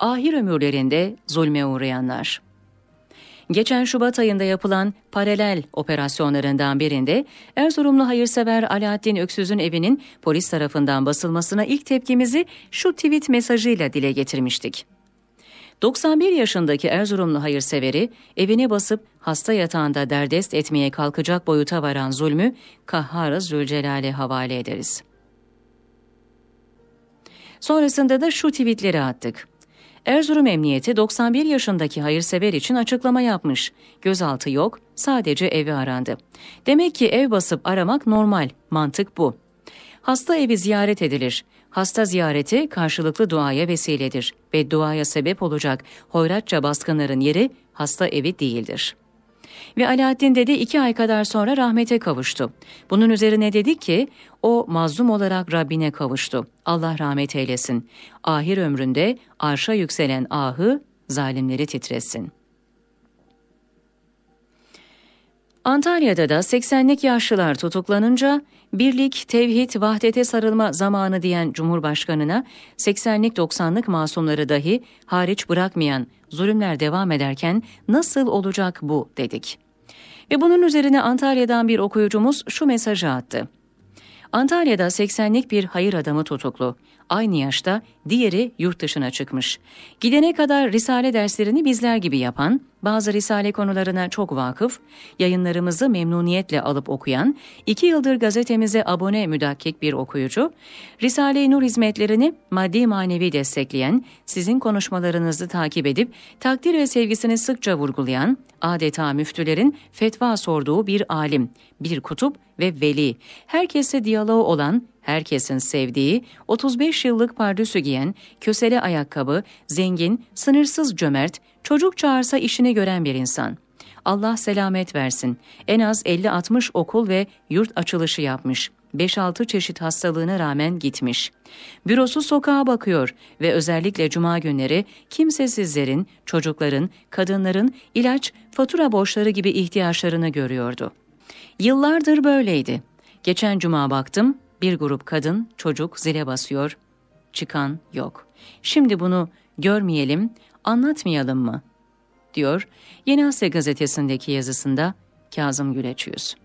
ahir ömürlerinde zulme uğrayanlar. Geçen Şubat ayında yapılan paralel operasyonlarından birinde Erzurumlu hayırsever Alaaddin Öksüz'ün evinin polis tarafından basılmasına ilk tepkimizi şu tweet mesajıyla dile getirmiştik. 91 yaşındaki Erzurumlu hayırseveri evine basıp hasta yatağında derdest etmeye kalkacak boyuta varan zulmü Kahhara Zülcelal'e havale ederiz. Sonrasında da şu tweetleri attık. Erzurum Emniyeti 91 yaşındaki hayırsever için açıklama yapmış. Gözaltı yok, sadece evi arandı. Demek ki ev basıp aramak normal, mantık bu. Hasta evi ziyaret edilir. Hasta ziyareti karşılıklı duaya vesiledir ve duaya sebep olacak hoyratça baskınların yeri hasta evi değildir. Ve Alaaddin dedi iki ay kadar sonra rahmete kavuştu. Bunun üzerine dedi ki o mazlum olarak Rabbine kavuştu. Allah rahmet eylesin. Ahir ömründe arşa yükselen ahı zalimleri titresin.'' Antalya'da da 80'lik yaşlılar tutuklanınca birlik, tevhid, vahdete sarılma zamanı diyen Cumhurbaşkanına 80'lik 90'lık masumları dahi hariç bırakmayan zulümler devam ederken nasıl olacak bu dedik. Ve bunun üzerine Antalya'dan bir okuyucumuz şu mesajı attı. Antalya'da 80'lik bir hayır adamı tutuklu aynı yaşta, diğeri yurt dışına çıkmış. Gidene kadar risale derslerini bizler gibi yapan, bazı risale konularına çok vakıf, yayınlarımızı memnuniyetle alıp okuyan, iki yıldır gazetemize abone müdakik bir okuyucu, Risale-i Nur hizmetlerini maddi manevi destekleyen, sizin konuşmalarınızı takip edip takdir ve sevgisini sıkça vurgulayan, adeta müftülerin fetva sorduğu bir alim, bir kutup ve veli, herkese diyaloğu olan herkesin sevdiği 35 yıllık pardüsü giyen, kösele ayakkabı, zengin, sınırsız cömert, çocuk çağırsa işini gören bir insan. Allah selamet versin. En az 50-60 okul ve yurt açılışı yapmış.'' 5-6 çeşit hastalığına rağmen gitmiş. Bürosu sokağa bakıyor ve özellikle cuma günleri kimsesizlerin, çocukların, kadınların ilaç, fatura borçları gibi ihtiyaçlarını görüyordu. Yıllardır böyleydi. Geçen cuma baktım, bir grup kadın, çocuk zile basıyor. Çıkan yok. Şimdi bunu görmeyelim, anlatmayalım mı? diyor Yeni Asya gazetesindeki yazısında Kazım Güleçyüz.